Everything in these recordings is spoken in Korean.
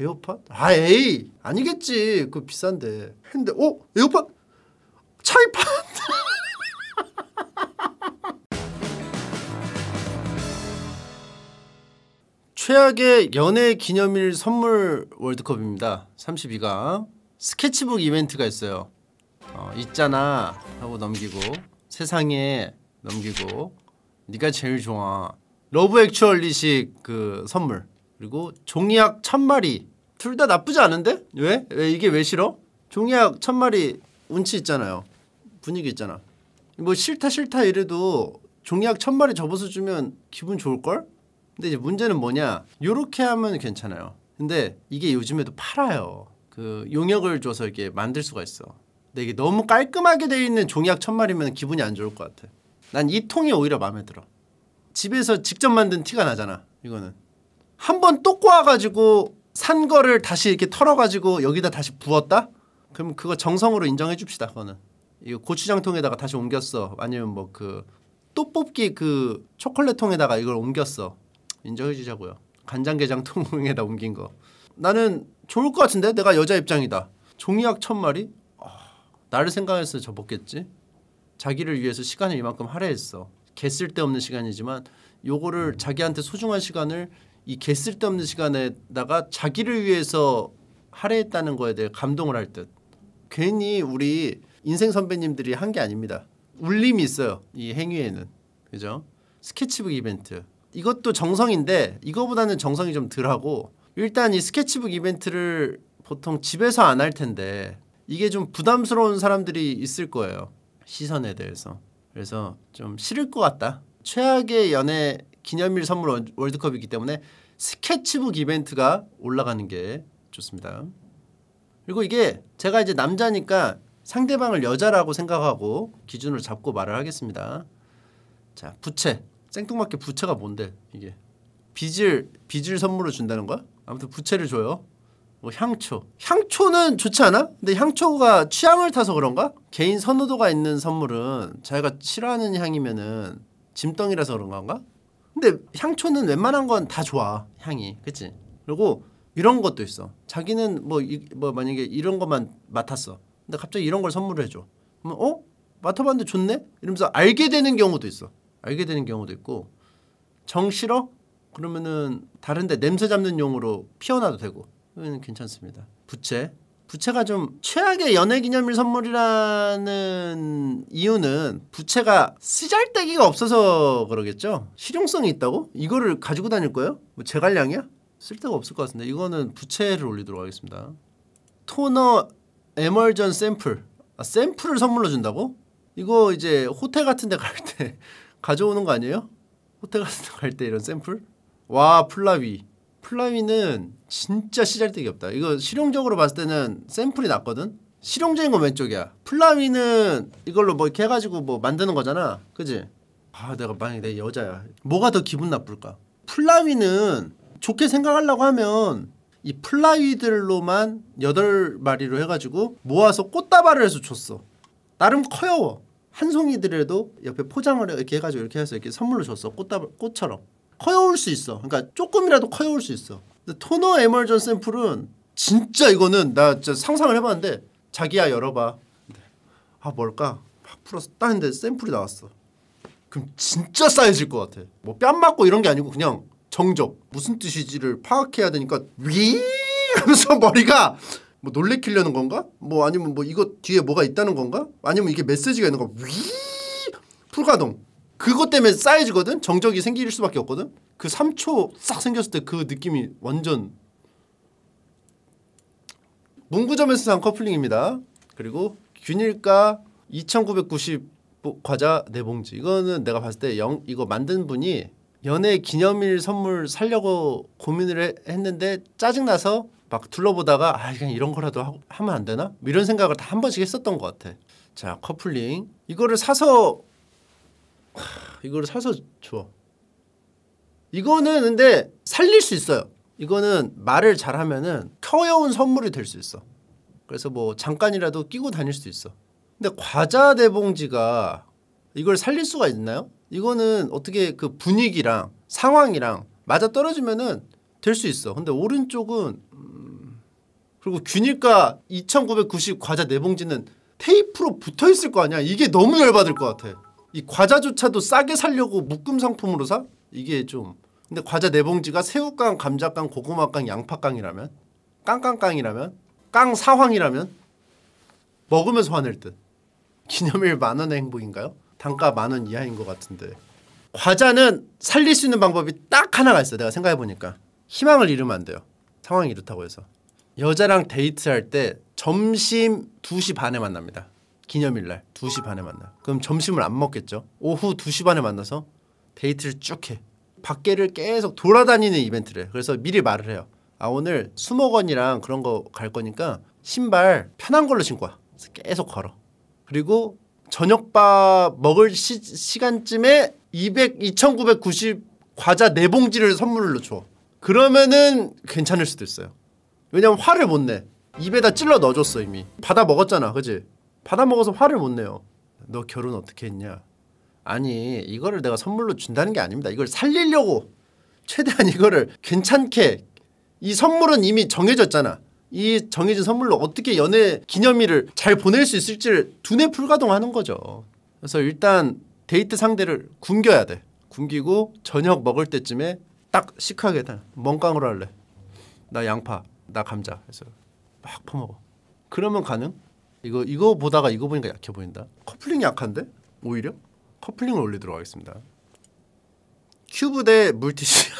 에어팟? 아 에이 아니겠지 그 비싼데 근데 어? 에어팟? 차이팟? 최악의 연애 기념일 선물 월드컵입니다 32가 스케치북 이벤트가 있어요 어, 있잖아 하고 넘기고 세상에 넘기고 네가 제일 좋아 러브 액츄얼리식 그 선물 그리고 종이학 천마리 둘 다 나쁘지 않은데? 왜? 왜? 이게 왜 싫어? 종이학 천마리 운치 있잖아요 분위기 있잖아 뭐 싫다 싫다 이래도 종이학 천마리 접어서 주면 기분 좋을걸? 근데 이제 문제는 뭐냐 요렇게 하면 괜찮아요 근데 이게 요즘에도 팔아요 그 용역을 줘서 이렇게 만들 수가 있어 근데 이게 너무 깔끔하게 돼 있는 종이학 천마리면 기분이 안 좋을 것 같아 난 이 통이 오히려 마음에 들어 집에서 직접 만든 티가 나잖아 이거는 한번또 꼬아가지고 산 거를 다시 이렇게 털어가지고 여기다 다시 부었다? 그럼 그거 정성으로 인정해 줍시다 그거는 이거 고추장통에다가 다시 옮겼어 아니면 뭐 그 또 뽑기 그 초콜릿통에다가 이걸 옮겼어 인정해 주자고요 간장게장통에다 옮긴 거 나는 좋을 것 같은데 내가 여자 입장이다 종이학 천 마리? 어, 나를 생각해서 저먹겠지 자기를 위해서 시간을 이만큼 할애했어 개 쓸데없는 시간이지만 요거를 자기한테 소중한 시간을 이 개쓸데 없는 시간에다가 자기를 위해서 할애했다는 거에 대해 감동을 할 듯. 괜히 우리 인생 선배님들이 한 게 아닙니다. 울림이 있어요. 이 행위에는. 그죠? 스케치북 이벤트. 이것도 정성인데 이거보다는 정성이 좀 덜하고 일단 이 스케치북 이벤트를 보통 집에서 안 할 텐데 이게 좀 부담스러운 사람들이 있을 거예요. 시선에 대해서. 그래서 좀 싫을 것 같다. 최악의 연애 기념일 선물 월드컵이기 때문에 스케치북 이벤트가 올라가는 게 좋습니다. 그리고 이게 제가 이제 남자니까 상대방을 여자라고 생각하고 기준을 잡고 말을 하겠습니다. 자, 부채. 생뚱맞게 부채가 뭔데? 이게 빚을 빚을 선물로 준다는 거야? 아무튼 부채를 줘요. 뭐 향초. 향초는 좋지 않아? 근데 향초가 취향을 타서 그런가? 개인 선호도가 있는 선물은 자기가 싫어하는 향이면은 짐덩이라서 그런 건가? 근데 향초는 웬만한 건 다 좋아 향이 그치 그리고 이런 것도 있어 자기는 뭐, 이, 뭐 만약에 이런 것만 맡았어 근데 갑자기 이런 걸 선물을 해줘 그러면 어? 맡아봤는데 좋네? 이러면서 알게 되는 경우도 있어 알게 되는 경우도 있고 정 싫어? 그러면은 다른데 냄새 잡는 용으로 피어나도 되고 그러면 괜찮습니다 부채 부채가 좀 최악의 연애기념일 선물이라는 이유는 부채가 쓰잘데기가 없어서 그러겠죠? 실용성이 있다고? 이거를 가지고 다닐 거예요? 뭐 제갈량이야? 쓸데가 없을 것 같은데 이거는 부채를 올리도록 하겠습니다 토너 에멀전 샘플 아, 샘플을 선물로 준다고? 이거 이제 호텔 같은 데 갈 때 가져오는 거 아니에요? 호텔 같은 데 갈 때 이런 샘플? 와플라비 플라위는 진짜 시잘되기 없다. 이거 실용적으로 봤을 때는 샘플이 낫거든 실용적인 건 왼쪽이야. 플라위는 이걸로 뭐 이렇게 해가지고 뭐 만드는 거잖아. 그지? 아 내가 만약에 내 여자야. 뭐가 더 기분 나쁠까? 플라위는 좋게 생각하려고 하면 이 플라위들로만 여덟 마리로 해가지고 모아서 꽃다발을 해서 줬어. 나름 커요. 한 송이들에도 옆에 포장을 이렇게 해가지고 이렇게 해서 이렇게 선물로 줬어. 꽃다발 꽃처럼. 커여울수 있어. 그러니까 조금이라도 커여울수 있어. 토너 에멀전 샘플은 진짜 이거는 나 진짜 상상을 해봤는데 자기야 열어봐. 네. 아 뭘까? 막 풀어서 따는데 샘플이 나왔어. 그럼 진짜 싸해질 것 같아. 뭐 뺨 맞고 이런 게 아니고 그냥 정적 무슨 뜻이지를 파악해야 되니까 위 하면서 머리가 뭐 놀래키려는 건가? 뭐 아니면 뭐 이거 뒤에 뭐가 있다는 건가? 아니면 이게 메시지가 있는 거 위? 풀가동 그것 때문에 쌓여지거든. 정적이 생길 수밖에 없거든. 그 3초 싹 생겼을 때 그 느낌이 완전 문구점에서 산 커플링입니다. 그리고 균일가 2990 과자 네 봉지. 이거는 내가 봤을 때 영, 이거 만든 분이 연애 기념일 선물 살려고 고민을 해, 했는데 짜증나서 막 둘러보다가 아 그냥 이런 거라도 하, 면안 되나? 뭐 이런 생각을 다 한 번씩 했었던 것 같아. 자 커플링 이거를 사서 이걸 사서 줘. 이거는 근데 살릴 수 있어요. 이거는 말을 잘하면은 켜여운 선물이 될 수 있어. 그래서 뭐 잠깐이라도 끼고 다닐 수 있어. 근데 과자 대봉지가 이걸 살릴 수가 있나요? 이거는 어떻게 그 분위기랑 상황이랑 맞아 떨어지면은 될 수 있어. 근데 오른쪽은 음, 그리고 균일가 2,990 과자 내봉지는 테이프로 붙어 있을 거 아니야. 이게 너무 열받을 것 같아. 이 과자조차도 싸게 살려고 묶음 상품으로 사? 이게 좀 근데 과자 네 봉지가 새우깡, 감자깡, 고구마깡, 양파깡이라면 깡깡깡이라면 깡사황이라면 먹으면서 화낼 듯 기념일 만원의 행복인가요? 단가 만원 이하인 것 같은데 과자는 살릴 수 있는 방법이 딱 하나가 있어 내가 생각해보니까 희망을 잃으면 안 돼요 상황이 이렇다고 해서 여자랑 데이트할 때 점심 2시 반에 만납니다 기념일날 2시 반에 만나 그럼 점심을 안 먹겠죠 오후 2시 반에 만나서 데이트를 쭉해 밖에를 계속 돌아다니는 이벤트를 해. 그래서 미리 말을 해요 아 오늘 수목원이랑 그런 거 갈 거니까 신발 편한 걸로 신고 와 계속 걸어 그리고 저녁밥 먹을 시, 간쯤에 200, 2990 과자 네 봉지를 선물로 줘 그러면은 괜찮을 수도 있어요 왜냐면 화를 못내 입에다 찔러 넣어줬어 이미 받아 먹었잖아 그지 받아먹어서 화를 못 내요. 너 결혼 어떻게 했냐? 아니 이거를 내가 선물로 준다는 게 아닙니다. 이걸 살리려고 최대한 이거를 괜찮게 이 선물은 이미 정해졌잖아. 이 정해진 선물로 어떻게 연애 기념일을 잘 보낼 수 있을지를 두뇌 풀가동하는 거죠. 그래서 일단 데이트 상대를 굶겨야 돼. 굶기고 저녁 먹을 때쯤에 딱 시크하게 다 멍깡으로 할래. 나 양파, 나 감자 해서 막 퍼먹어. 그러면 가능? 이거 이거 보다가 이거 보니까 약해 보인다. 커플링이 약한데? 오히려? 커플링을 올리도록 하겠습니다. 큐브 대 물티슈.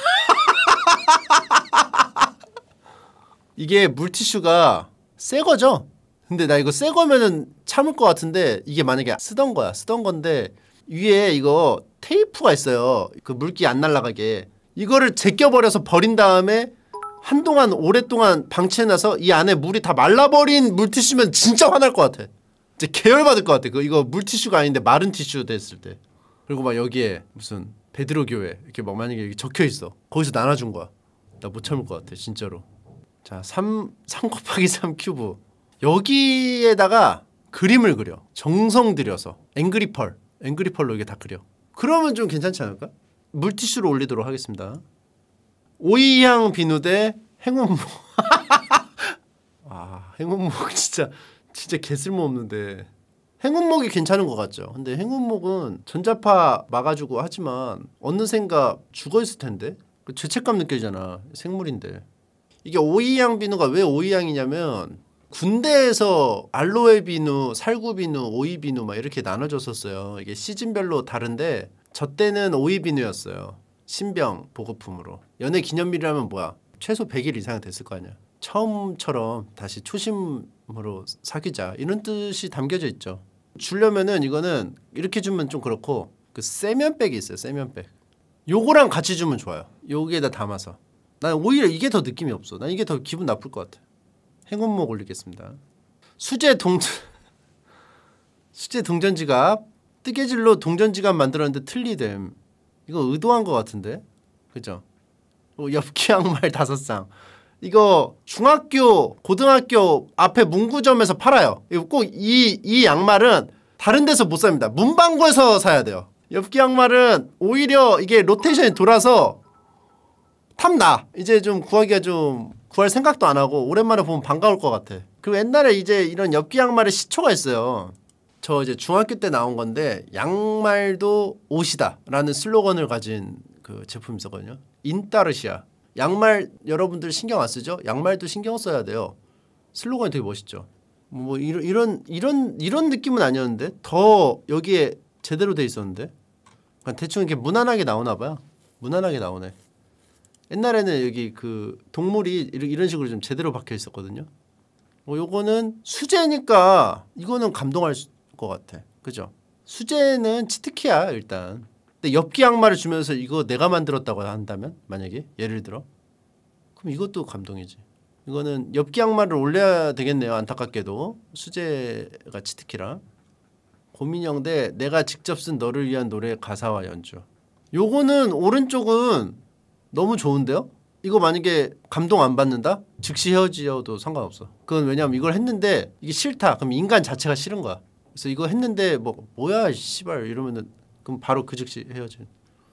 이게 물티슈가 새 거죠? 근데 나 이거 새 거면은 참을 것 같은데 이게 만약에 쓰던 거야. 쓰던 건데 위에 이거 테이프가 있어요. 그 물기 안 날아가게. 이거를 제껴버려서 버린 다음에 한동안 오랫동안 방치해놔서 이 안에 물이 다 말라버린 물티슈면 진짜 화날 것 같아 이제 계열받을 것 같아 그 이거 물티슈가 아닌데 마른 티슈 됐을 때 그리고 막 여기에 무슨 베드로 교회 이렇게 막 만약에 여기 적혀있어 거기서 나눠준 거야 나 못 참을 것 같아 진짜로 자3 3 곱하기 3 큐브 여기에다가 그림을 그려 정성 들여서 앵그리펄 앵그리펄로 이게 다 그려 그러면 좀 괜찮지 않을까? 물티슈를 올리도록 하겠습니다 오이향 비누 대 행운목 아 행운목 진짜 진짜 개쓸모 없는데 행운목이 괜찮은 것 같죠 근데 행운목은 전자파 막아주고 하지만 어느샌가 죽어있을 텐데 그 죄책감 느껴지잖아 생물인데 이게 오이향 비누가 왜 오이향이냐면 군대에서 알로에 비누, 살구 비누, 오이 비누 막 이렇게 나눠줬었어요 이게 시즌별로 다른데 저 때는 오이 비누였어요 신병 보급품으로 연애 기념일이라면 뭐야 최소 100일 이상 됐을 거 아니야 처음처럼 다시 초심으로 사귀자 이런 뜻이 담겨져 있죠 주려면은 이거는 이렇게 주면 좀 그렇고 그 세면백이 있어요 세면백 요거랑 같이 주면 좋아요 요기에다 담아서 난 오히려 이게 더 느낌이 없어 난 이게 더 기분 나쁠 것 같아 행운목 올리겠습니다 수제 동전 수제 동전 지갑 뜨개질로 동전 지갑 만들었는데 틀리됨 이거 의도한 것 같은데 그죠? 어, 엽기 양말 다섯 쌍 이거 중학교 고등학교 앞에 문구점에서 팔아요 이거 꼭이이 양말은 다른 데서 못 삽니다 문방구에서 사야 돼요 엽기 양말은 오히려 이게 로테이션이 돌아서 탐나 이제 좀 구하기가 좀 구할 생각도 안 하고 오랜만에 보면 반가울 것 같아 그리고 옛날에 이제 이런 엽기 양말의 시초가 있어요 저 이제 중학교 때 나온 건데 양말도 옷이다라는 슬로건을 가진 그 제품이 있었거든요. 인따르시아. 양말 여러분들 신경 안 쓰죠? 양말도 신경 써야 돼요. 슬로건이 되게 멋있죠. 뭐 이런 이런 이런 이런 느낌은 아니었는데 더 여기에 제대로 돼 있었는데 그냥 그러니까 대충 이렇게 무난하게 나오나 봐요. 무난하게 나오네. 옛날에는 여기 그 동물이 이런 식으로 좀 제대로 박혀 있었거든요. 뭐 요거는 수제니까 이거는 감동할 수, 것 같아. 그죠? 수제는 치트키야 일단. 근데 엽기 악마를 주면서 이거 내가 만들었다고 한다면 만약에 예를 들어 그럼 이것도 감동이지. 이거는 엽기 악마를 올려야 되겠네요. 안타깝게도 수제가 치트키라. 고민형 대 내가 직접 쓴 너를 위한 노래 가사와 연주. 요거는 오른쪽은 너무 좋은데요? 이거 만약에 감동 안 받는다? 즉시 헤어지어도 상관없어. 그건 왜냐면 이걸 했는데 이게 싫다. 그럼 인간 자체가 싫은 거야. 그래서 이거 했는데 뭐 뭐야 씨발 이러면은 그럼 바로 그 즉시 헤어진.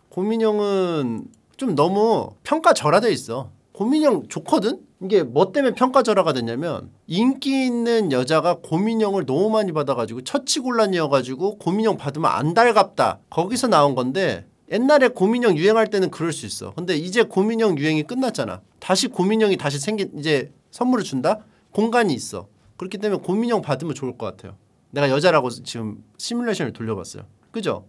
고민형은 좀 너무 평가절하돼 있어. 고민형 좋거든. 이게 뭐 때문에 평가절하가 됐냐면 인기 있는 여자가 고민형을 너무 많이 받아가지고 처치곤란이어가지고 고민형 받으면 안 달갑다. 거기서 나온 건데 옛날에 고민형 유행할 때는 그럴 수 있어. 근데 이제 고민형 유행이 끝났잖아. 다시 고민형이 다시 생긴 이제 선물을 준다? 공간이 있어. 그렇기 때문에 고민형 받으면 좋을 것 같아요. 내가 여자라고 지금 시뮬레이션을 돌려봤어요. 그죠?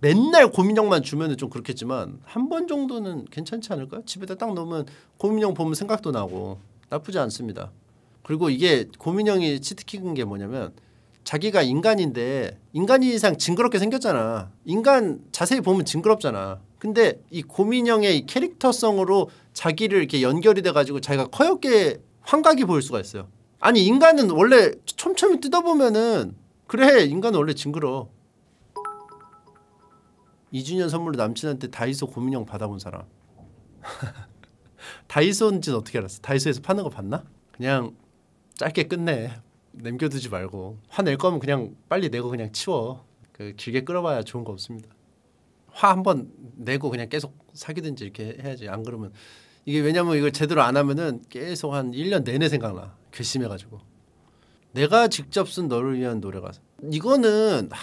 맨날 고민형만 주면은 좀 그렇겠지만 한 번 정도는 괜찮지 않을까요? 집에다 딱 놓으면 고민형 보면 생각도 나고 나쁘지 않습니다. 그리고 이게 고민형이 치트키인 게 뭐냐면 자기가 인간인데 인간인 이상 징그럽게 생겼잖아. 인간 자세히 보면 징그럽잖아. 근데 이 고민형의 캐릭터성으로 자기를 이렇게 연결이 돼가지고 자기가 커옇게 환각이 보일 수가 있어요. 아니 인간은 원래 촘촘히 뜯어보면은 그래 인간은 원래 징그러 2주년 선물로 남친한테 다이소 고민형 받아본 사람 다이소인지는 어떻게 알았어? 다이소에서 파는 거 봤나? 그냥 짧게 끝내 남겨두지 말고 화낼 거면 그냥 빨리 내고 그냥 치워 그 길게 끌어봐야 좋은 거 없습니다 화 한 번 내고 그냥 계속 사귀든지 이렇게 해야지 안 그러면 이게 왜냐면 이걸 제대로 안 하면은 계속 한 1년 내내 생각나 괘씸해가지고 내가 직접 쓴 너를 위한 노래 가사 이거는 하...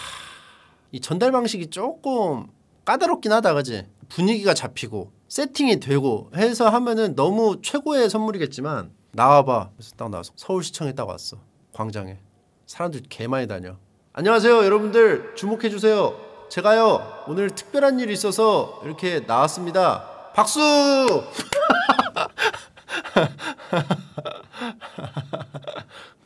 이 전달 방식이 조금 까다롭긴 하다 그지 분위기가 잡히고 세팅이 되고 해서 하면은 너무 최고의 선물이겠지만 나와봐 그래서 딱 나와서 서울시청에 딱 왔어 광장에 사람들 개 많이 다녀 안녕하세요 여러분들 주목해주세요 제가요 오늘 특별한 일이 있어서 이렇게 나왔습니다 박수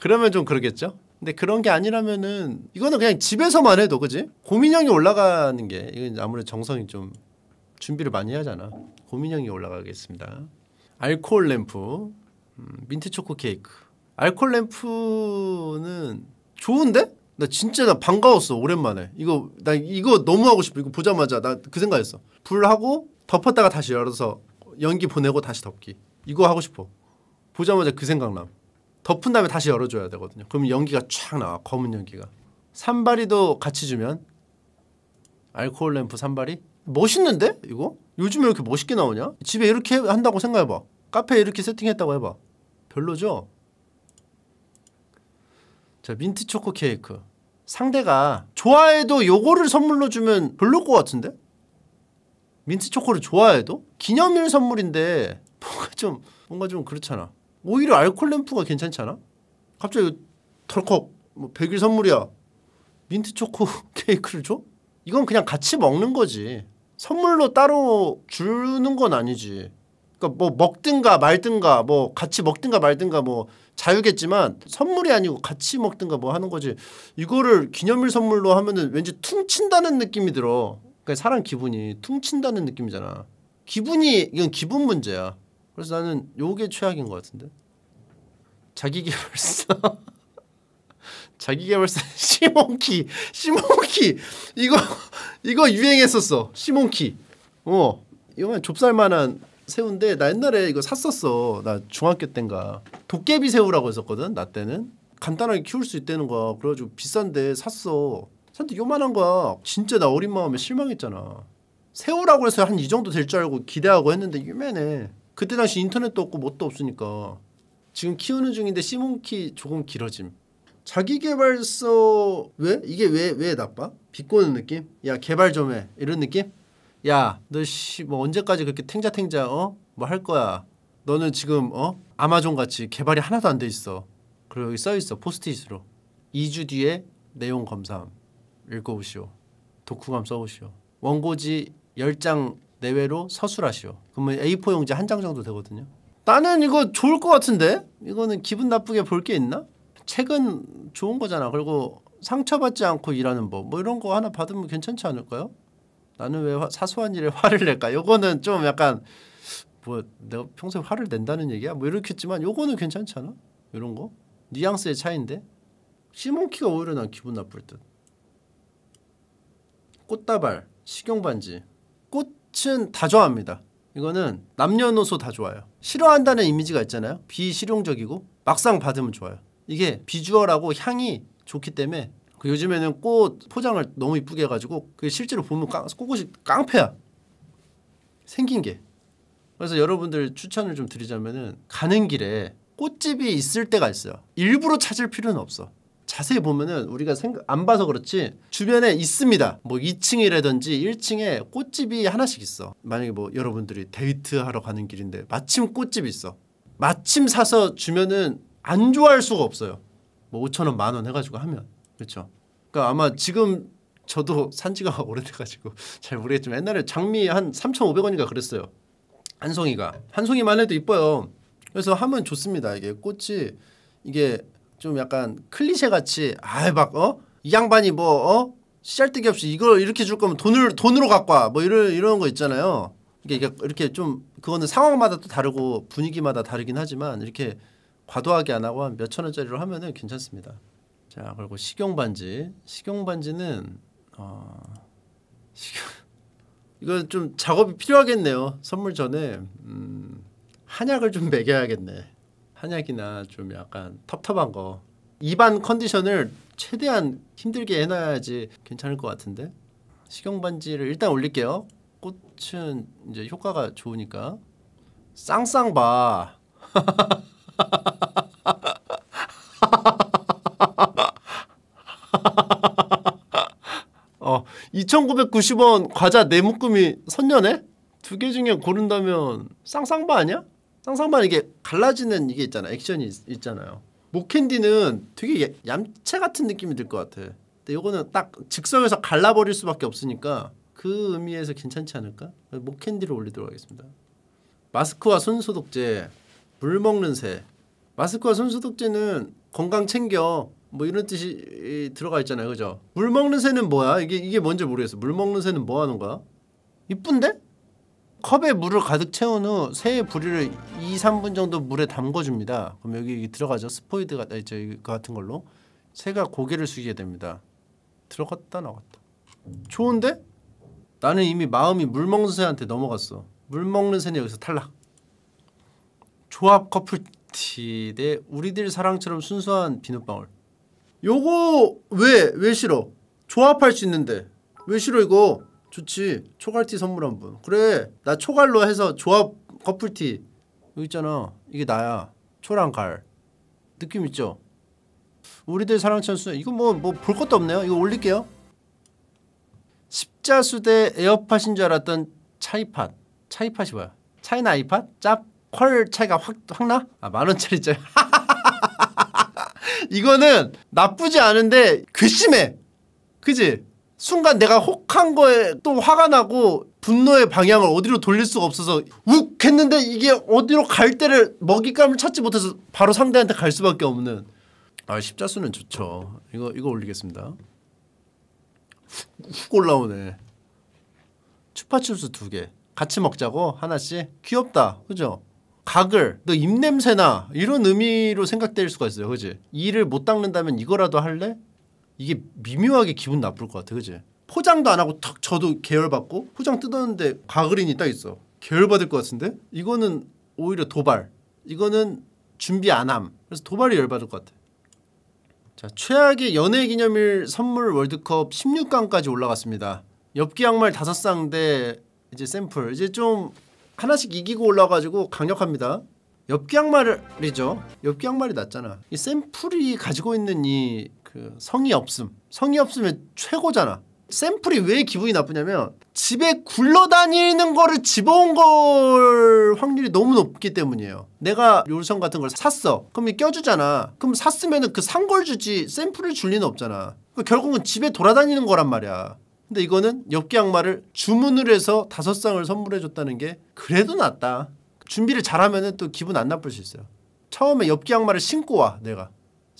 그러면 좀 그러겠죠? 근데 그런 게 아니라면은 이거는 그냥 집에서만 해도 그지? 고민형이 올라가는 게 이건 아무래도 정성이 좀 준비를 많이 하잖아. 고민형이 올라가겠습니다. 알코올 램프, 음, 민트 초코 케이크. 알코올 램프는 좋은데? 나 진짜 나 반가웠어 오랜만에. 이거 나 이거 너무 하고 싶어. 이거 보자마자 나 그 생각했어. 불 하고 덮었다가 다시 열어서 연기 보내고 다시 덮기. 이거 하고 싶어. 보자마자 그 생각남. 덮은 다음에 다시 열어줘야 되거든요. 그럼 연기가 촥 나와 검은 연기가. 산발이도 같이 주면 알코올 램프 산발이 멋있는데 이거 요즘에 이렇게 멋있게 나오냐? 집에 이렇게 한다고 생각해봐. 카페에 이렇게 세팅했다고 해봐. 별로죠? 자 민트 초코 케이크 상대가 좋아해도 요거를 선물로 주면 별로일 것 같은데? 민트 초코를 좋아해도? 기념일 선물인데 뭔가 좀 뭔가 좀 그렇잖아 오히려 알콜 램프가 괜찮지 않아? 갑자기 덜컥 뭐 100일 선물이야. 민트 초코 케이크를 줘? 이건 그냥 같이 먹는 거지. 선물로 따로 주는 건 아니지. 그러니까 뭐 먹든가 말든가 뭐 같이 먹든가 말든가 뭐 자유겠지만 선물이 아니고 같이 먹든가 뭐 하는 거지. 이거를 기념일 선물로 하면은 왠지 퉁친다는 느낌이 들어. 그러니까 사람 기분이 퉁친다는 느낌이잖아. 기분이 이건 기분 문제야. 그래서 나는 요게 최악인 것 같은데. 자기 개발사. 자기 개발사 시몬키. 시몬키. 이거 이거 유행했었어. 시몬키. 어. 이거만 좁쌀 만한 새우인데 나 옛날에 이거 샀었어. 나 중학교 땐가. 도깨비 새우라고 했었거든. 나 때는. 간단하게 키울 수 있다는 거야. 그래가지고 비싼데 샀어. 샀는데 요만한 거야. 진짜 나 어린 마음에 실망했잖아. 새우라고 해서 한 이 정도 될 줄 알고 기대하고 했는데 유명해. 그때 당시 인터넷도 없고 뭣도 없으니까 지금 키우는 중인데 시몬키 조금 길어짐. 자기 개발서 왜 이게 왜왜 왜 나빠? 비꼬는 느낌? 야 개발 좀해 이런 느낌? 야너 씨 뭐 언제까지 그렇게 탱자탱자 어? 뭐 할 거야? 너는 지금 어? 아마존 같이 개발이 하나도 안 돼 있어. 그리고 여기 써 있어 포스트잇으로 2주 뒤에 내용 검사 읽어보시오. 독후감 써보시오. 원고지 10장 내외로 서술하시오. 그러면 A4 용지 한 장 정도 되거든요. 나는 이거 좋을 것 같은데? 이거는 기분 나쁘게 볼 게 있나? 책은 좋은 거잖아. 그리고 상처받지 않고 일하는 법. 뭐 이런 거 하나 받으면 괜찮지 않을까요? 나는 왜 화, 사소한 일에 화를 낼까? 요거는 좀 약간 뭐 내가 평소에 화를 낸다는 얘기야? 뭐이렇게했지만 요거는 괜찮지 않아? 이런 거? 뉘앙스의 차이인데? 시몬키가 오히려 난 기분 나쁠 듯. 꽃다발, 식용반지, 빛은 다 좋아합니다. 이거는 남녀노소 다 좋아요. 싫어한다는 이미지가 있잖아요. 비실용적이고 막상 받으면 좋아요. 이게 비주얼하고 향이 좋기 때문에 그 요즘에는 꽃 포장을 너무 이쁘게 해가지고 그 실제로 보면 깡, 꽃이 깡패야. 생긴 게. 그래서 여러분들 추천을 좀 드리자면은 가는 길에 꽃집이 있을 때가 있어요. 일부러 찾을 필요는 없어. 자세히 보면은 우리가 생각 안 봐서 그렇지 주변에 있습니다. 뭐 2층이라든지 1층에 꽃집이 하나씩 있어. 만약에 뭐 여러분들이 데이트하러 가는 길인데 마침 꽃집이 있어. 마침 사서 주면은 안 좋아할 수가 없어요. 뭐 5천 원, 만 원 해가지고 하면 그렇죠. 그러니까 아마 지금 저도 산지가 오래돼가지고 잘 모르겠지만 옛날에 장미 한 3,500원인가 그랬어요. 한 송이가 한 송이만 해도 이뻐요. 그래서 하면 좋습니다. 이게 꽃이 이게 좀 약간 클리셰 같이 아막 어? 이 양반이 뭐 어 씨알뜨기 없이 이걸 이렇게 줄 거면 돈을 돈으로 갖고 와 뭐 이런 이런 거 있잖아요. 이게 이렇게 좀 그거는 상황마다 또 다르고 분위기마다 다르긴 하지만 이렇게 과도하게 안 하고 한 몇천 원짜리로 하면은 괜찮습니다. 자 그리고 식용 반지 식용 반지는 어 식용 이건 좀 작업이 필요하겠네요. 선물 전에 음 한약을 좀매겨야겠네 한약이나 좀 약간 텁텁한 거 입안 컨디션을 최대한 힘들게 해놔야지 괜찮을 것 같은데 식용 반지를 일단 올릴게요 꽃은 이제 효과가 좋으니까 쌍쌍바 어, 2,990원 과자 네 묶음이 선녀네? 두 개 중에 고른다면 쌍쌍바 아니야? 쌍쌍바는 이게 달라지는 이게 있잖아 액션이 있, 잖아요 목캔디는 되게 얌체 같은 느낌이 들 것 같아 근데 요거는 딱 즉석에서 갈라버릴 수밖에 없으니까 그 의미에서 괜찮지 않을까? 목캔디를 올리도록 하겠습니다 마스크와 손 소독제 물 먹는 새 마스크와 손 소독제는 건강 챙겨 뭐 이런 뜻이 들어가 있잖아요 그죠 물 먹는 새는 뭐야 이게 이게 뭔지 모르겠어 물 먹는 새는 뭐 하는 거야 이쁜데 컵에 물을 가득 채운 후 새의 부리를 2, 3분 정도 물에 담궈줍니다. 그럼 여기 들어가죠. 스포이드 아, 같은 걸로 새가 고개를 숙이게 됩니다. 들어갔다 나갔다. 좋은데? 나는 이미 마음이 물 먹는 새한테 넘어갔어. 물 먹는 새는 여기서 탈락. 조합 커플티 대 우리들 사랑처럼 순수한 비눗방울. 요거 왜왜 싫어? 조합할 수 있는데 왜 싫어 이거? 좋지 초갈티 선물한 분 그래 나 초갈로 해서 조합 커플티 여기 있잖아 이게 나야 초랑 갈 느낌 있죠? 우리들 사랑천수 이거 뭐뭐 볼 것도 없네요 이거 올릴게요 십자수 대 에어팟인 줄 알았던 차이팟 차이팟이 뭐야? 차이나 아이팟? 짭? 퀄 차이가 확, 확 나? 아 만원짜리 짜리 이거는 나쁘지 않은데 괘씸해 그지? 순간 내가 혹한 거에 또 화가 나고 분노의 방향을 어디로 돌릴 수가 없어서 욱 했는데 이게 어디로 갈 때를 먹잇감을 찾지 못해서 바로 상대한테 갈 수밖에 없는 아 십자수는 좋죠 이거 이거 올리겠습니다 훅 올라오네 추파춥스 두 개 같이 먹자고 하나씩 귀엽다 그죠 각을 너 입냄새나 이런 의미로 생각될 수가 있어요 그지 이를 못 닦는다면 이거라도 할래 이게 미묘하게 기분 나쁠 것 같아 그지? 포장도 안 하고 탁 저도 계열받고 포장 뜯었는데 과그린이딱 있어 계열받을 것 같은데? 이거는 오히려 도발 이거는 준비 안함 그래서 도발이 열받을 것 같아 자 최악의 연예기념일 선물 월드컵 16강까지 올라갔습니다 엽기 양말 5쌍 대 이제 샘플 이제 좀 하나씩 이기고 올라가지고 강력합니다 엽기 양말이죠 엽기 양말이 낫잖아 이 샘플이 가지고 있는 이그 성의 없음. 성의 없으면 최고잖아. 샘플이 왜 기분이 나쁘냐면 집에 굴러다니는 거를 집어온 걸 확률이 너무 높기 때문이에요 내가 요리성 같은 걸 샀어 그럼 껴주잖아 그럼 샀으면 그산걸 주지 샘플을 줄 리는 없잖아 결국은 집에 돌아다니는 거란 말이야 근데 이거는 엽기 악마를 주문을 해서 다섯 쌍을 선물해줬다는 게 그래도 낫다 준비를 잘하면 또 기분 안 나쁠 수 있어요 처음에 엽기 악마를 신고 와 내가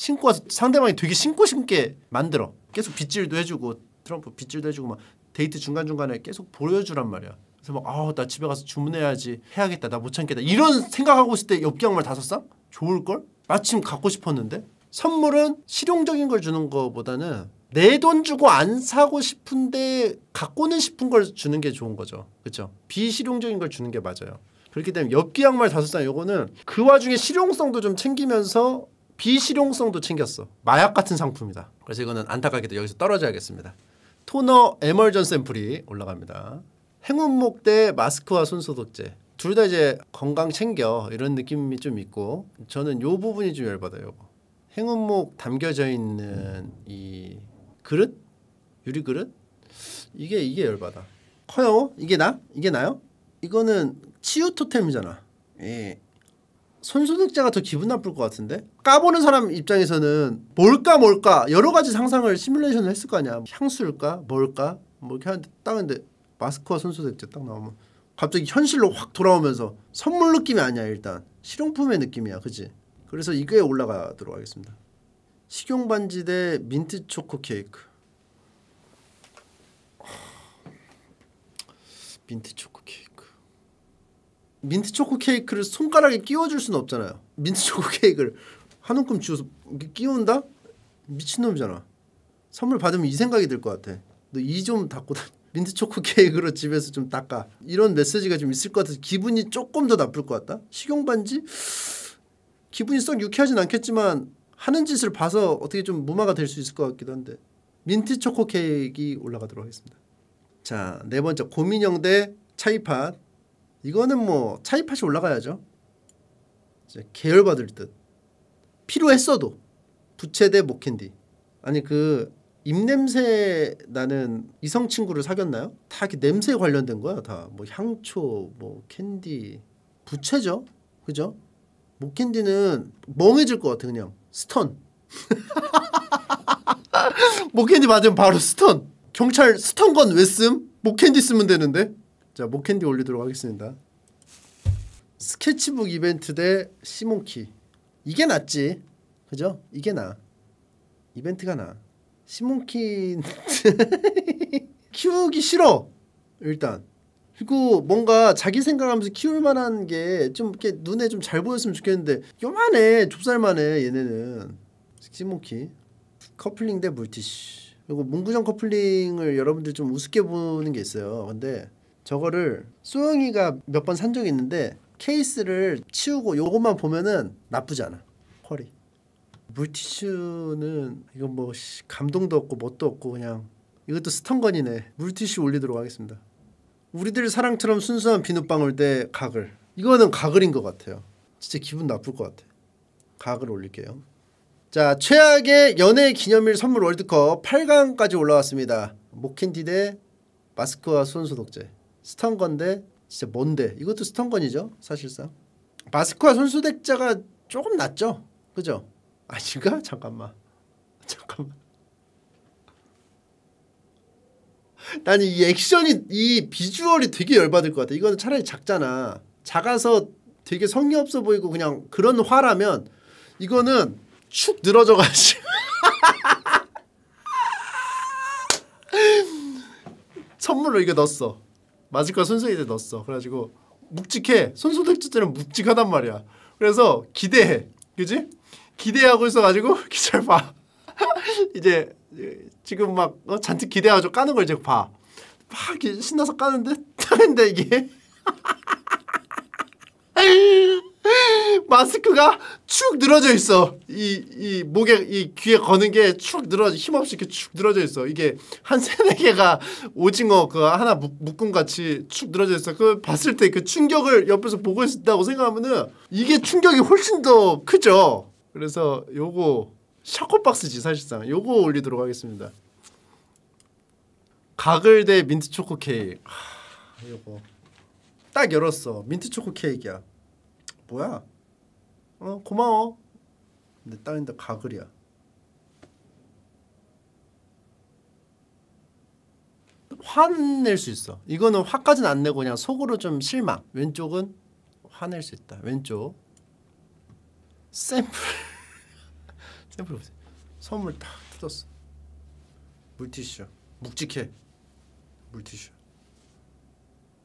신고 와서 상대방이 되게 신고 신게 만들어. 계속 빗질도 해주고 트럼프 빗질도 해주고 막 데이트 중간 중간에 계속 보여주란 말이야. 그래서 막아나 집에 가서 주문해야지 해야겠다 나 못 참겠다 이런 생각하고 있을 때 엽기양말 다섯 쌍 좋을 걸 마침 갖고 싶었는데 선물은 실용적인 걸 주는 것보다는내 돈 주고 안 사고 싶은데 갖고는 싶은 걸 주는 게 좋은 거죠 그렇죠 비실용적인 걸 주는 게 맞아요 그렇기 때문에 엽기 양말 다섯 쌍 요거는 그 와중에 실용성도 좀 챙기면서 비실용성도 챙겼어. 마약 같은 상품이다. 그래서 이거는 안타깝게도 여기서 떨어져야겠습니다. 토너 에멀전 샘플이 올라갑니다. 행운목 대 마스크와 손소독제 둘 다 이제 건강 챙겨 이런 느낌이 좀 있고 저는 요 부분이 좀 열받아요. 행운목 담겨져 있는 이 그릇 유리 그릇 이게 이게 열받아. 커요? 이게 나? 이게 나요? 이거는 치유 토템이잖아. 예. 손소득자가더 기분 나쁠 것 같은데? 까보는 사람 입장에서는 뭘까 뭘까 여러 가지 상상을 시뮬레이션을 했을 거 아니야. 향수일까? 뭘까? 뭐 이렇게 하는데 딱 근데 마스크와 손소독제 딱 나오면 갑자기 현실로 확 돌아오면서 선물 느낌이 아니야 일단 실용품의 느낌이야 그지? 그래서 이거에 올라가도록 하겠습니다. 식용 반지 대 민트 초코 케이크. 민트 초코 케이크. 민트 초코 케이크를 손가락에 끼워줄 수는 없잖아요. 민트 초코 케이크를 한 움큼 쥐어서 끼운다? 미친놈이잖아. 선물 받으면 이 생각이 들 것 같아. 너 이 좀 닦고 다 민트 초코 케이크로 집에서 좀 닦아. 이런 메시지가 좀 있을 것 같아서 기분이 조금 더 나쁠 것 같다. 식용 반지? 기분이 썩 유쾌하진 않겠지만 하는 짓을 봐서 어떻게 좀 무마가 될 수 있을 것 같기도 한데 민트 초코 케이크 올라가도록 하겠습니다. 자, 네 번째 고민형 대 차이팟 이거는 뭐 차이팟이 올라가야죠. 이제 계열받을 듯. 필요했어도 부채대 목캔디. 아니 그 입냄새 나는 이성 친구를 사귀었나요? 다 이렇게 냄새 에 관련된 거야 다. 뭐 향초, 뭐 캔디, 부채죠, 그죠? 목캔디는 멍해질 것 같아 그냥 스턴. 목캔디 맞으면 바로 스턴. 경찰 스턴건 왜 쓰음? 목캔디 쓰면 되는데. 자 목캔디 올리도록 하겠습니다. 스케치북 이벤트 대 시몬키 이게 낫지 그죠? 이게 나 이벤트가 나 시몬키 키우기 싫어 일단 그리고 뭔가 자기 생각하면서 키울 만한 게 좀 이렇게 눈에 좀 잘 보였으면 좋겠는데 요만해 좁쌀만해 얘네는 시몬키 커플링 대 물티슈 그리고 문구점 커플링을 여러분들 좀 우습게 보는 게 있어요 근데 저거를 소영이가 몇 번 산 적이 있는데 케이스를 치우고 요것만 보면은 나쁘지 않아 퀄이 물티슈는 이건 뭐 감동도 없고 뭣도 없고 그냥 이것도 스턴건이네 물티슈 올리도록 하겠습니다 우리들 사랑처럼 순수한 비눗방울 때 가글 이거는 가글인 것 같아요 진짜 기분 나쁠 것 같아 가글 올릴게요 자 최악의 연애 기념일 선물 월드컵 8강까지 올라왔습니다 모켄디 대 마스크와 손소독제 스턴건데 진짜 뭔데 이것도 스턴건이죠 사실상 바스코와 손수덱자가 조금 낫죠 그죠 아닌가 잠깐만 잠깐만 나는 이 액션이 이 비주얼이 되게 열받을 것 같아 이거는 차라리 작잖아 작아서 되게 성의 없어 보이고 그냥 그런 화라면 이거는 축 늘어져가지고 선물로 이거 넣었어 맞을 걸손수에이제 넣었어. 그래가지고 묵직해. 손소독제처럼 묵직하단 말이야. 그래서 기대해. 그지? 기대하고 있어가지고 기절 봐. 이제 지금 막 어? 잔뜩 기대하고 까는 걸 이제 봐. 막 신나서 까는데 까는데 이게 마스크가 축 늘어져 있어. 이, 이 목에, 이 귀에 거는 게 축 늘어져, 힘없이 이렇게 축 늘어져 있어. 이게 한 세네 개가 오징어 그 하나 묶음 같이 축 늘어져 있어. 그 봤을 때 그 충격을 옆에서 보고 있었다고 생각하면은 이게 충격이 훨씬 더 크죠. 그래서 요거 샤코박스지 사실상 요거 올리도록 하겠습니다. 가글 대 민트 초코 케이크. 하, 요거 딱 열었어. 민트 초코 케이크야. 뭐야? 어 고마워. 내 딸인데 가글이야. 화낼 수 있어. 이거는 화까지안 내고 그냥 속으로 좀 실망. 왼쪽은 화낼 수 있다. 왼쪽 샘플 샘플 보세요. 선물 딱 뜯었어. 물티슈 묵직해. 물티슈.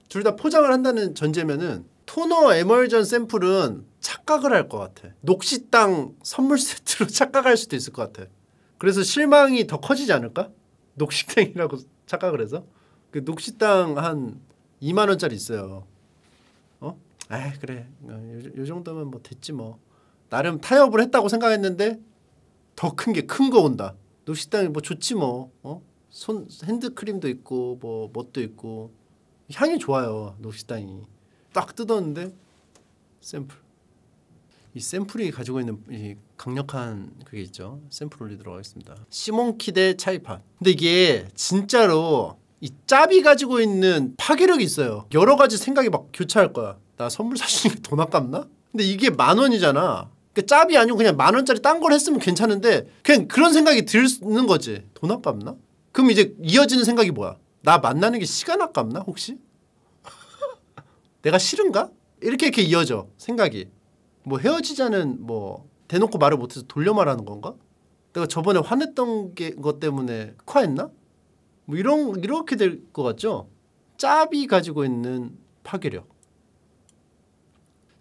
둘 다 포장을 한다는 전제면은 토너 에멀전 샘플은 착각을 할 것 같아. 녹시땅 선물 세트로 착각할 수도 있을 것 같아. 그래서 실망이 더 커지지 않을까? 녹시땅이라고 착각을 해서 그 녹시땅 한 2만 원짜리 있어요. 어? 에 그래 어, 요, 요 정도면 뭐 됐지 뭐. 나름 타협을 했다고 생각했는데 더 큰 게 큰 거 온다. 녹시땅이 뭐 좋지 뭐. 어? 손 핸드크림도 있고 뭐멋도 있고 향이 좋아요 녹시땅이. 딱 뜯었는데 샘플. 이 샘플이 가지고 있는 이 강력한 그게 있죠. 샘플 올리도록 하겠습니다. 시몬키대 차이판. 근데 이게 진짜로 이 짭이 가지고 있는 파괴력이 있어요. 여러 가지 생각이 막 교차할 거야. 나 선물 사주니까돈 아깝나? 근데 이게 만 원이잖아. 그 짭이 아니고 그냥 만 원짜리 딴걸 했으면 괜찮은데 그냥 그런 생각이 드는 거지. 돈 아깝나? 그럼 이제 이어지는 생각이 뭐야? 나 만나는 게 시간 아깝나 혹시? 내가 싫은가? 이렇게 이렇게 이어져 생각이 뭐 헤어지자는 뭐 대놓고 말을 못해서 돌려 말하는 건가? 내가 저번에 화냈던 게, 것 때문에 쿠화했나뭐 이런 이렇게 될 것 같죠? 짭이 가지고 있는 파괴력.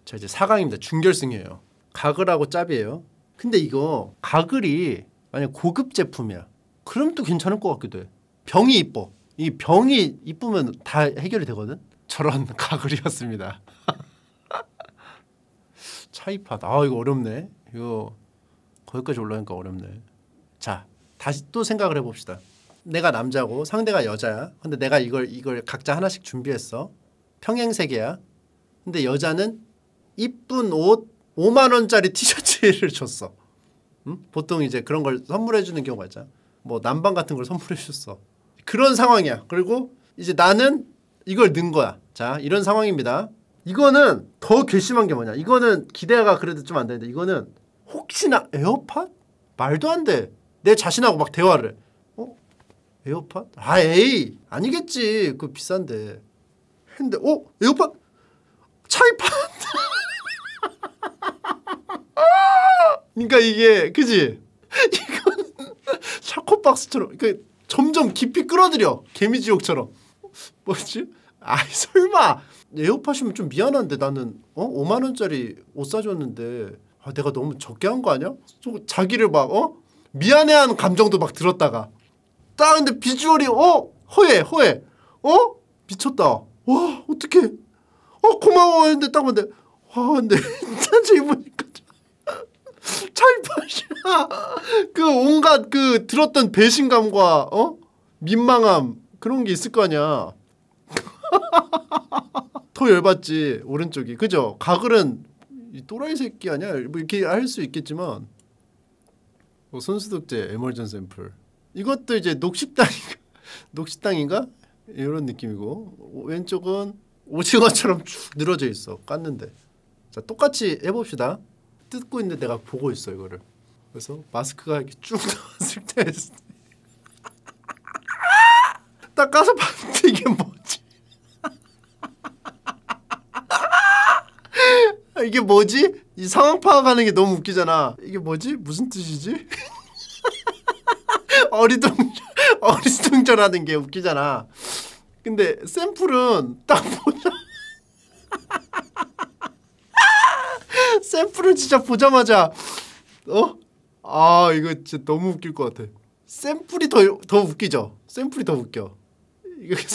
자 이제 4강입니다. 중결승이에요 가글하고 짭이에요. 근데 이거 가글이 만약 고급 제품이야. 그럼 또 괜찮을 것 같기도 해. 병이 이뻐. 이 병이 이쁘면 다 해결이 되거든. 저런 가글이었습니다. 차이팟. 아 이거 어렵네. 이거 거기까지 올라가니까 어렵네. 자 다시 또 생각을 해봅시다. 내가 남자고 상대가 여자야. 근데 내가 이걸 이걸 각자 하나씩 준비했어. 평행세계야. 근데 여자는 이쁜 옷 5만 원짜리 티셔츠를 줬어. 음? 보통 이제 그런 걸 선물해 주는 경우가 있잖아. 뭐 난방 같은 걸 선물해 주셨어 그런 상황이야. 그리고 이제 나는 이걸 넣은 거야. 자, 이런 상황입니다. 이거는 더 괘씸한 게 뭐냐. 이거는 기대가 그래도 좀 안 되는데 이거는 혹시나 에어팟? 말도 안 돼. 내 자신하고 막 대화를 해. 어? 에어팟? 아 에이! 아니겠지. 그거 비싼데. 근데 어? 에어팟? 차이팟? 그러니까 이게 그지? 이건 샤코박스처럼 그 점점 깊이 끌어들여 개미지옥처럼 뭐지? 아이 설마 에어팟이면 좀 미안한데 나는 어 5만 원짜리 옷 사줬는데 아 내가 너무 적게 한 거 아니야? 자기를 막어미안해하 감정도 막 들었다가 딱 근데 비주얼이 어 허해 허해 어 미쳤다 와 어떻게 어 고마워 했는데 딱 근데 와 근데 사실 보니까 찰파시야 그 온갖 그 들었던 배신감과 어 민망함 그런 게 있을 거 아니야. 더 열받지 오른쪽이 그죠? 가글은 또라이 새끼 아니야? 뭐 이렇게 할 수 있겠지만 뭐 손수독제 에멀전 샘플 이것도 이제 녹식당 녹식당인가 이런 느낌이고 왼쪽은 오징어처럼 쭉 늘어져 있어 깠는데 자 똑같이 해봅시다 뜯고 있는데 내가 보고 있어 이거를 그래서 마스크가 이렇게 쭉 나왔을 때 하가 까서 봤는데 이게 뭐지? 아, 이게 뭐지? 이 상황 파악하는 게 너무 웃기잖아. 이게 뭐지? 무슨 뜻이지? 어리둥절, 어리둥절하는 게 웃기잖아. 근데 샘플은 딱 보자. 샘플은 진짜 보자마자 어? 아 이거 진짜 너무 웃길 것 같아. 샘플이 더, 더 웃기죠? 샘플이 더 웃겨. 여기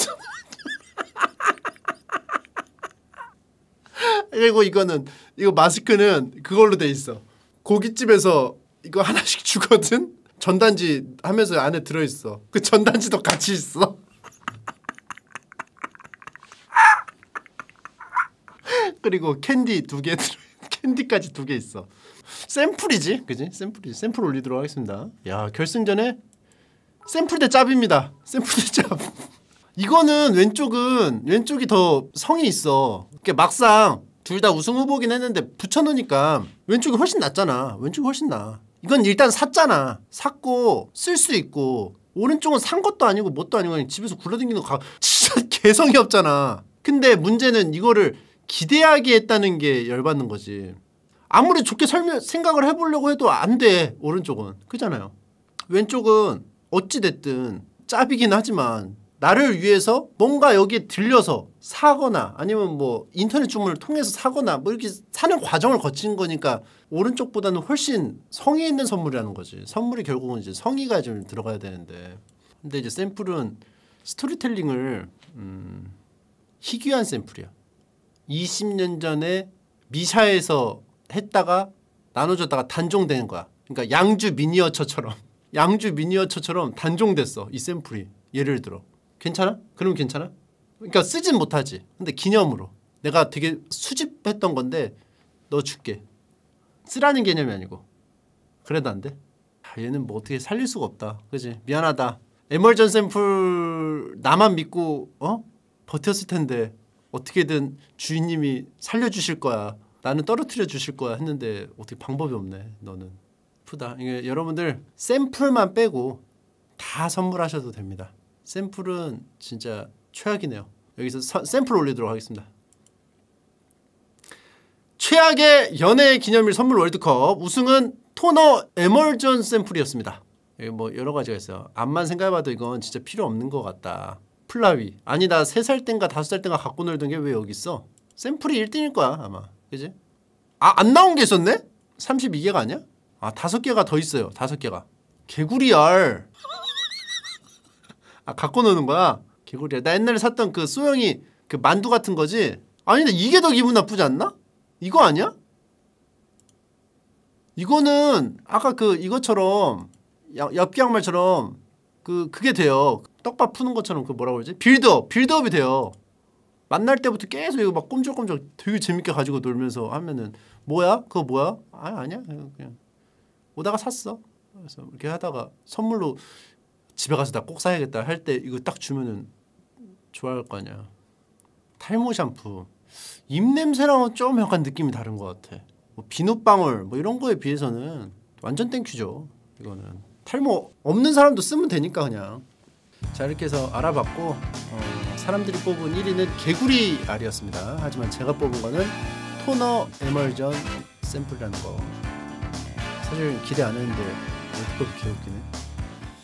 그리고 이거는 이거 마스크는 그걸로 돼 있어. 고깃집에서 이거 하나씩 주거든. 전단지 하면서 안에 들어 있어. 그 전단지도 같이 있어. 그리고 캔디 두 개 들어 캔디까지 두 개 있어. 샘플이지, 그지? 샘플이지. 샘플 올리도록 하겠습니다. 야 결승전에 샘플 대 짭입니다. 샘플 대 짭. 이거는 왼쪽은 왼쪽이 더 성이 있어. 그러니까 막상 둘 다 우승 후보긴 했는데 붙여놓으니까 왼쪽이 훨씬 낫잖아. 왼쪽이 훨씬 나. 이건 일단 샀잖아. 샀고 쓸 수 있고 오른쪽은 산 것도 아니고 뭣도 아니고 그냥 집에서 굴러댕기는 거 가... 진짜 개성이 없잖아. 근데 문제는 이거를 기대하게 했다는 게 열받는 거지. 아무리 좋게 설명 생각을 해보려고 해도 안 돼. 오른쪽은 그잖아요. 왼쪽은 어찌 됐든 짭이긴 하지만 나를 위해서 뭔가 여기에 들려서 사거나 아니면 뭐 인터넷 주문을 통해서 사거나 뭐 이렇게 사는 과정을 거친 거니까 오른쪽보다는 훨씬 성의 있는 선물이라는 거지. 선물이 결국은 이제 성의가 좀 들어가야 되는데 근데 이제 샘플은 스토리텔링을 음, 희귀한 샘플이야. 20년 전에 미샤에서 했다가 나눠줬다가 단종된 거야. 그러니까 양주 미니어처처럼 양주 미니어처처럼 단종됐어 이 샘플이 예를 들어 괜찮아? 그럼 괜찮아? 그러니까 쓰진 못하지. 근데 기념으로 내가 되게 수집했던 건데 너 줄게. 쓰라는 개념이 아니고. 그래도 안 돼? 아, 얘는 뭐 어떻게 살릴 수가 없다. 그지? 미안하다. 에멀전 샘플 나만 믿고 어? 버텼을 텐데 어떻게든 주인님이 살려주실 거야. 나는 떨어뜨려 주실 거야 했는데 어떻게 방법이 없네. 너는. 푸다. 이게 여러분들 샘플만 빼고 다 선물하셔도 됩니다. 샘플은 진짜 최악이네요. 여기서 사, 샘플 올리도록 하겠습니다. 최악의 연애 기념일 선물 월드컵 우승은 토너 에멀전 샘플이었습니다. 여기 뭐 여러 가지가 있어요. 암만 생각해봐도 이건 진짜 필요 없는 것 같다. 플라위 아니다 3살 땐가 5살 땐가 갖고 놀던 게 왜 여기 있어? 샘플이 1등일 거야 아마 그지? 아 안 나온 게 있었네? 32개가 아니야? 아 5개가 더 있어요 5개가 개구리 알아 갖고 노는 거야 개구리야 나 옛날에 샀던 그 소영이 그 만두 같은 거지 아닌데 이게 더 기분 나쁘지 않나? 이거 아니야? 이거는 아까 그 이것처럼 엽기양말처럼 그 그게 돼요 떡밥 푸는 것처럼 그 뭐라고 그러지? 빌드업! 빌드업이 돼요 만날 때부터 계속 이거 막 꼼짝꼼짝 되게 재밌게 가지고 놀면서 하면은 뭐야? 그거 뭐야? 아 아니야 그냥 오다가 샀어 그래서 이렇게 하다가 선물로 집에 가서 나 꼭 사야겠다 할 때 이거 딱 주면은 좋아할 거 아니야. 탈모 샴푸. 입 냄새랑은 좀 약간 느낌이 다른 것 같아. 뭐 비눗방울 뭐 이런 거에 비해서는 완전 땡큐죠. 이거는 탈모 없는 사람도 쓰면 되니까 그냥. 자 이렇게 해서 알아봤고 어, 사람들이 뽑은 1위는 개구리 알이었습니다. 하지만 제가 뽑은 거는 토너 에멀전 샘플이라는 거. 사실 기대 안 했는데 어떻게 그렇게 웃기네.